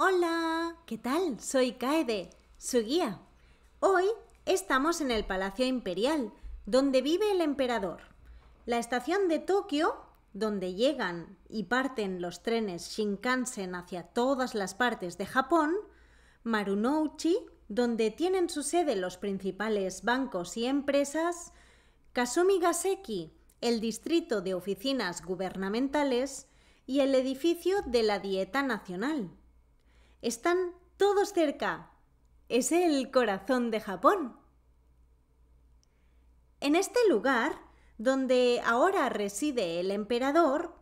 Hola, ¿qué tal? Soy Kaede, su guía. Hoy estamos en el Palacio Imperial, donde vive el emperador. La estación de Tokio, donde llegan y parten los trenes Shinkansen hacia todas las partes de Japón, Marunouchi, donde tienen su sede los principales bancos y empresas, Kasumigaseki, el distrito de oficinas gubernamentales y el edificio de la Dieta Nacional. Están todos cerca. Es el corazón de Japón. En este lugar, donde ahora reside el emperador,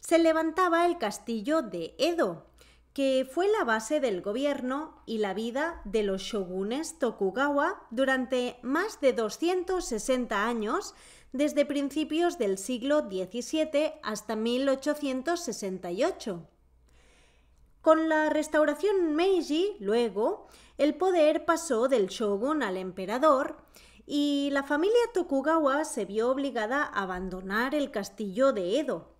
se levantaba el castillo de Edo, que fue la base del gobierno y la vida de los shogunes Tokugawa durante más de 260 años, desde principios del siglo XVII hasta 1868. Con la restauración Meiji, luego, el poder pasó del shogun al emperador y la familia Tokugawa se vio obligada a abandonar el castillo de Edo.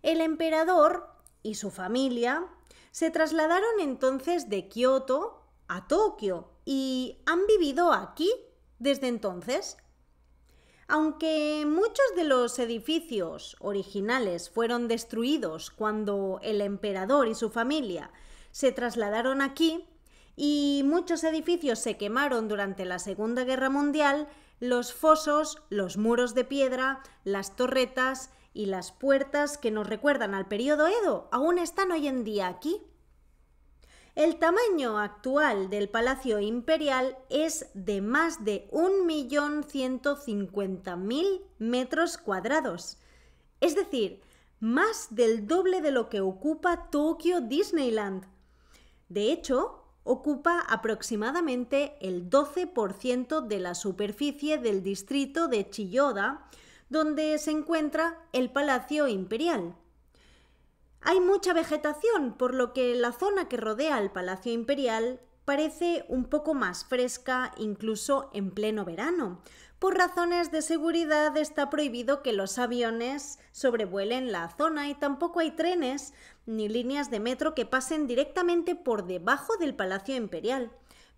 El emperador y su familia se trasladaron entonces de Kioto a Tokio y han vivido aquí desde entonces. Aunque muchos de los edificios originales fueron destruidos cuando el emperador y su familia se trasladaron aquí, y muchos edificios se quemaron durante la Segunda Guerra Mundial, los fosos, los muros de piedra, las torretas y las puertas que nos recuerdan al periodo Edo aún están hoy en día aquí. El tamaño actual del Palacio Imperial es de más de 1.150.000 metros cuadrados, es decir, más del doble de lo que ocupa Tokio Disneyland. De hecho, ocupa aproximadamente el 12% de la superficie del distrito de Chiyoda, donde se encuentra el Palacio Imperial. Hay mucha vegetación, por lo que la zona que rodea al Palacio Imperial parece un poco más fresca incluso en pleno verano. Por razones de seguridad está prohibido que los aviones sobrevuelen la zona y tampoco hay trenes ni líneas de metro que pasen directamente por debajo del Palacio Imperial.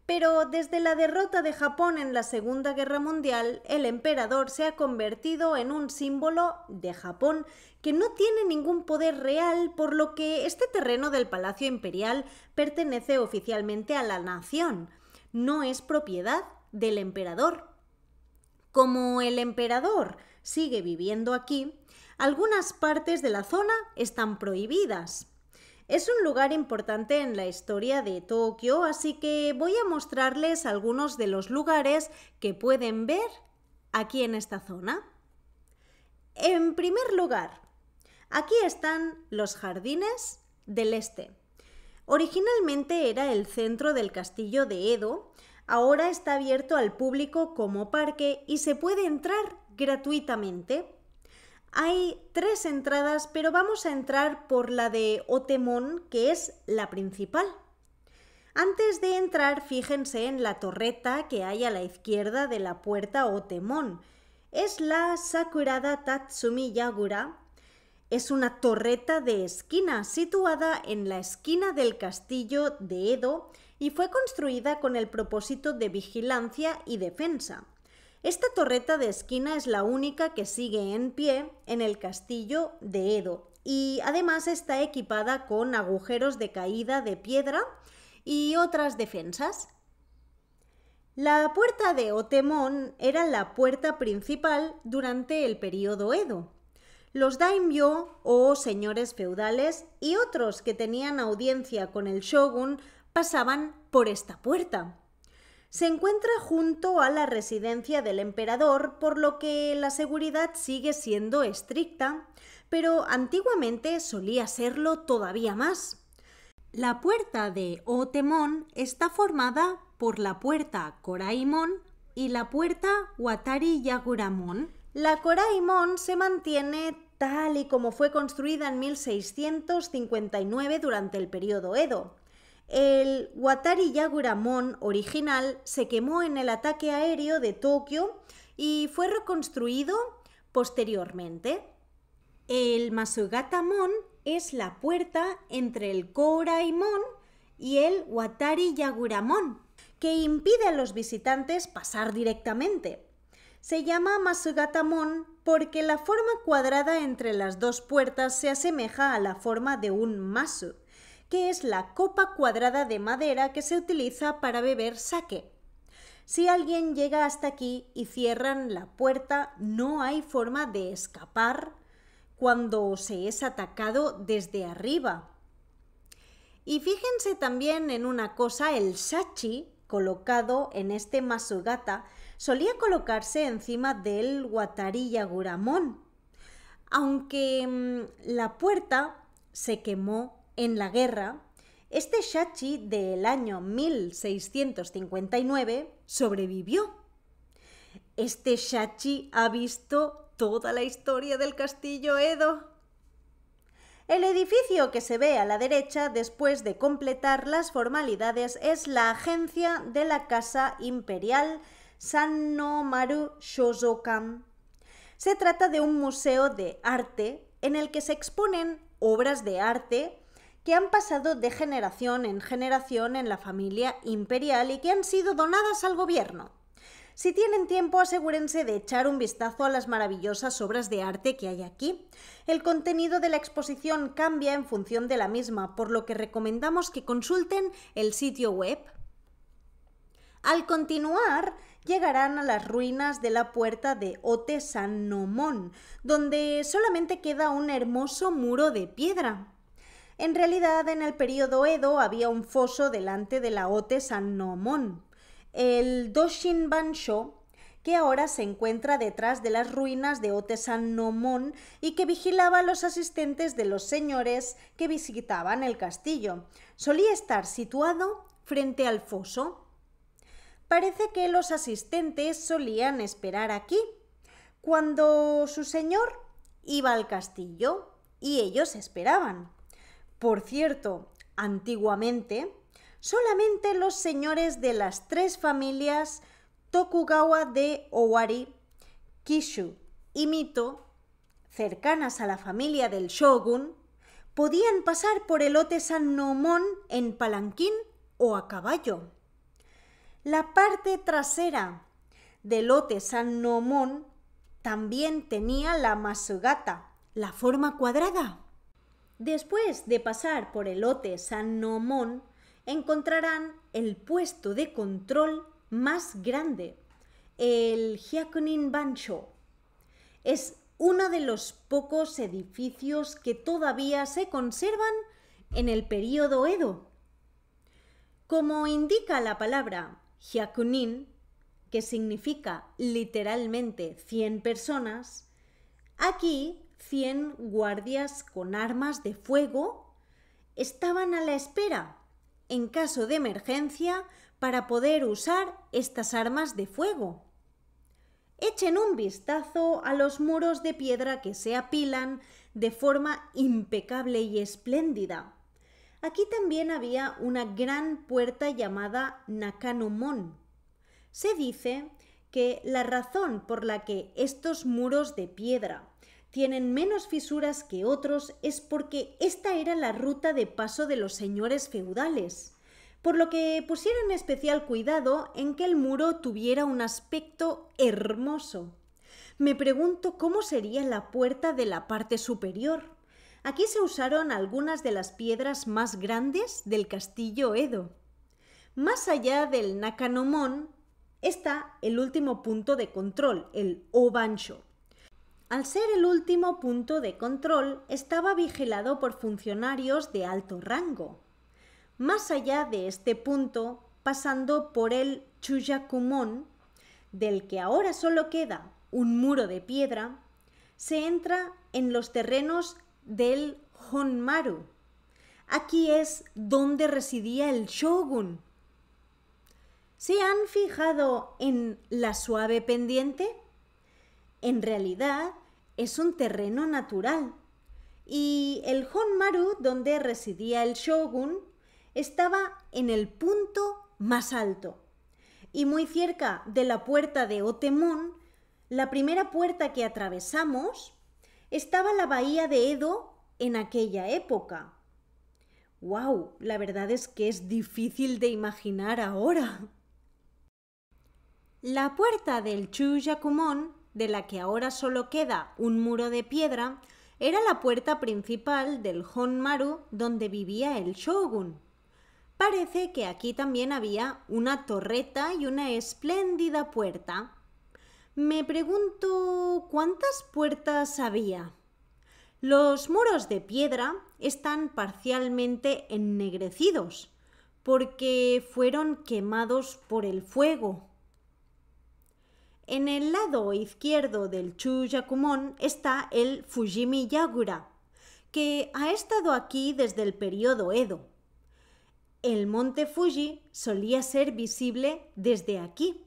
Pero desde la derrota de Japón en la Segunda Guerra Mundial, el emperador se ha convertido en un símbolo de Japón que no tiene ningún poder real, por lo que este terreno del Palacio Imperial pertenece oficialmente a la nación, no es propiedad del emperador. Como el emperador sigue viviendo aquí, algunas partes de la zona están prohibidas, es un lugar importante en la historia de Tokio, así que voy a mostrarles algunos de los lugares que pueden ver aquí en esta zona. En primer lugar, aquí están los jardines del este. Originalmente era el centro del castillo de Edo, ahora está abierto al público como parque y se puede entrar gratuitamente. Hay tres entradas, pero vamos a entrar por la de Otemón, que es la principal. Antes de entrar, fíjense en la torreta que hay a la izquierda de la puerta Otemón. Es la Sakurada Tatsumi Yagura. Es una torreta de esquina situada en la esquina del castillo de Edo y fue construida con el propósito de vigilancia y defensa. Esta torreta de esquina es la única que sigue en pie en el castillo de Edo y además está equipada con agujeros de caída de piedra y otras defensas. La puerta de Otemon era la puerta principal durante el periodo Edo. Los daimyo o señores feudales y otros que tenían audiencia con el shogun pasaban por esta puerta se encuentra junto a la residencia del emperador, por lo que la seguridad sigue siendo estricta, pero antiguamente solía serlo todavía más. La puerta de Otemon está formada por la puerta Koraimon y la puerta Watari Yaguramon. La Koraimon se mantiene tal y como fue construida en 1659 durante el periodo Edo. El Watari Yaguramon original se quemó en el ataque aéreo de Tokio y fue reconstruido posteriormente. El Masugatamon es la puerta entre el Kouraimon y el Watari Yaguramon, que impide a los visitantes pasar directamente. Se llama Masugatamon porque la forma cuadrada entre las dos puertas se asemeja a la forma de un masu que es la copa cuadrada de madera que se utiliza para beber sake. Si alguien llega hasta aquí y cierran la puerta, no hay forma de escapar cuando se es atacado desde arriba. Y fíjense también en una cosa, el sachi colocado en este masugata solía colocarse encima del watari yaguramón, aunque mm, la puerta se quemó en la guerra, este Shachi del año 1659 sobrevivió. Este Shachi ha visto toda la historia del castillo Edo. El edificio que se ve a la derecha después de completar las formalidades es la agencia de la Casa Imperial Sanomaru Shozokan. Se trata de un museo de arte en el que se exponen obras de arte que han pasado de generación en generación en la familia imperial y que han sido donadas al gobierno. Si tienen tiempo, asegúrense de echar un vistazo a las maravillosas obras de arte que hay aquí. El contenido de la exposición cambia en función de la misma, por lo que recomendamos que consulten el sitio web. Al continuar, llegarán a las ruinas de la puerta de Ote San Nomón, donde solamente queda un hermoso muro de piedra. En realidad, en el periodo Edo había un foso delante de la Ote San Nomon, el Doshin Bansho, que ahora se encuentra detrás de las ruinas de Ote San Nomon y que vigilaba a los asistentes de los señores que visitaban el castillo. Solía estar situado frente al foso. Parece que los asistentes solían esperar aquí cuando su señor iba al castillo y ellos esperaban. Por cierto, antiguamente, solamente los señores de las tres familias Tokugawa de Owari, Kishu y Mito, cercanas a la familia del shogun, podían pasar por el ote San en palanquín o a caballo. La parte trasera del ote San también tenía la masugata, la forma cuadrada. Después de pasar por el lote San Nomón, encontrarán el puesto de control más grande, el Hyakunin Bancho. Es uno de los pocos edificios que todavía se conservan en el período Edo. Como indica la palabra Hyakunin, que significa literalmente 100 personas, aquí 100 guardias con armas de fuego estaban a la espera, en caso de emergencia, para poder usar estas armas de fuego. Echen un vistazo a los muros de piedra que se apilan de forma impecable y espléndida. Aquí también había una gran puerta llamada Nakanomon. Se dice que la razón por la que estos muros de piedra tienen menos fisuras que otros es porque esta era la ruta de paso de los señores feudales, por lo que pusieron especial cuidado en que el muro tuviera un aspecto hermoso. Me pregunto cómo sería la puerta de la parte superior. Aquí se usaron algunas de las piedras más grandes del castillo Edo. Más allá del Nakanomon está el último punto de control, el Obancho. Al ser el último punto de control, estaba vigilado por funcionarios de alto rango. Más allá de este punto, pasando por el Chuyakumon, del que ahora solo queda un muro de piedra, se entra en los terrenos del Honmaru. Aquí es donde residía el shogun. ¿Se han fijado en la suave pendiente? En realidad, es un terreno natural. Y el Honmaru, donde residía el shogun, estaba en el punto más alto. Y muy cerca de la puerta de Otemon, la primera puerta que atravesamos, estaba la bahía de Edo en aquella época. ¡Wow! La verdad es que es difícil de imaginar ahora. La puerta del Chuyakumon de la que ahora solo queda un muro de piedra, era la puerta principal del Honmaru donde vivía el shogun. Parece que aquí también había una torreta y una espléndida puerta. Me pregunto cuántas puertas había. Los muros de piedra están parcialmente ennegrecidos porque fueron quemados por el fuego. En el lado izquierdo del Yakumon está el Fujimi Yagura, que ha estado aquí desde el periodo Edo. El monte Fuji solía ser visible desde aquí,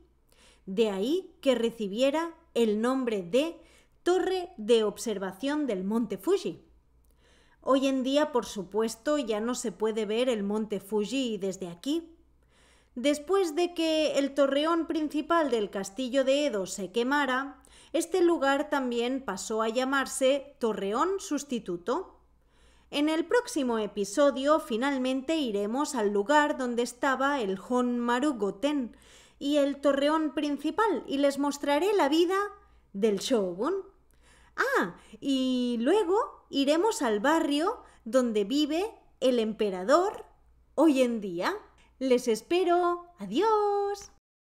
de ahí que recibiera el nombre de Torre de Observación del Monte Fuji. Hoy en día, por supuesto, ya no se puede ver el monte Fuji desde aquí, Después de que el torreón principal del castillo de Edo se quemara, este lugar también pasó a llamarse Torreón Sustituto. En el próximo episodio finalmente iremos al lugar donde estaba el Honmaru Goten y el torreón principal y les mostraré la vida del shogun. Ah, y luego iremos al barrio donde vive el emperador hoy en día. Les espero. Adiós.